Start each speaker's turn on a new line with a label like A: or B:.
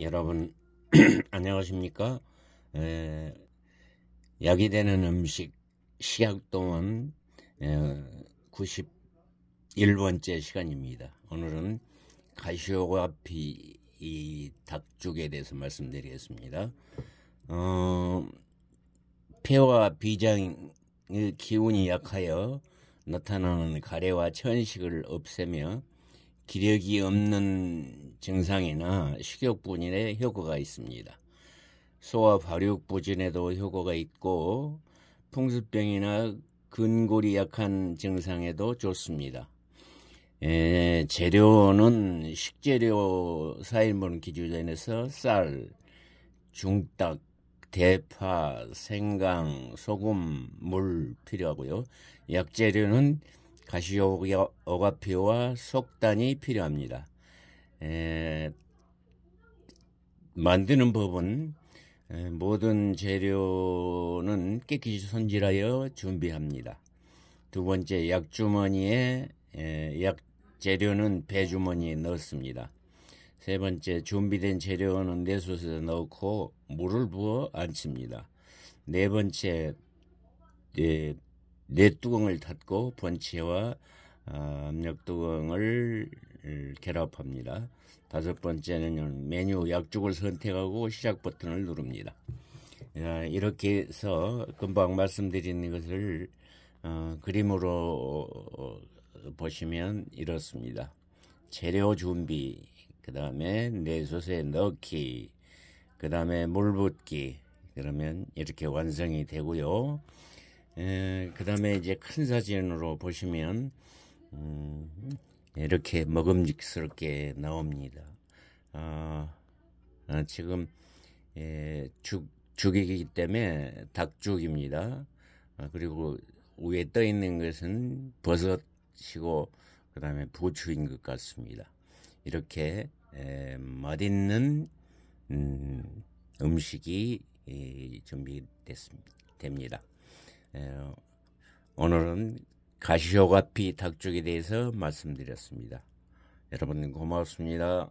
A: 여러분 안녕하십니까? 에, 약이 되는 음식 식약동원 91번째 시간입니다. 오늘은 가시오가피 이 닭죽에 대해서 말씀드리겠습니다. 어, 폐와 비장의 기운이 약하여 나타나는 가래와 천식을 없애며 기력이 없는 증상이나 식욕분인에 효과가 있습니다. 소화 발육 부진에도 효과가 있고 풍습병이나 근골이 약한 증상에도 좋습니다. 에, 예, 재료는 식재료 사인분 기준에서 쌀, 중닭, 대파, 생강, 소금, 물 필요하고요. 약재료는 가시오어가표와 속단이 필요합니다. 에, 만드는 법은 에, 모든 재료는 깨끗이 손질하여 준비합니다. 두 번째 약주머니에 에, 약 재료는 배주머니에 넣습니다. 세 번째 준비된 재료는 내솥에 넣고 물을 부어 앉힙니다. 네 번째 예, 내 뚜껑을 닫고 본체와 어, 압력 뚜껑을 결합합니다. 다섯 번째는 메뉴 약죽을 선택하고 시작 버튼을 누릅니다. 아, 이렇게 해서 금방 말씀드린 것을 어, 그림으로 어, 보시면 이렇습니다. 재료 준비, 그 다음에 내솥에 넣기, 그 다음에 물 붓기 그러면 이렇게 완성이 되고요. 예, 그 다음에 이제 큰 사진으로 보시면 음, 이렇게 먹음직스럽게 나옵니다. 아, 아 지금 예, 죽 죽이기 때문에 닭죽입니다. 아, 그리고 위에 떠 있는 것은 버섯이고 그 다음에 부추인 것 같습니다. 이렇게 에, 예, 맛있는 음, 음식이 이, 예, 준비됐습니다. 됩니다. 예, 오늘은 가시오가피 닭죽에 대해서 말씀드렸습니다. 여러분 고맙습니다.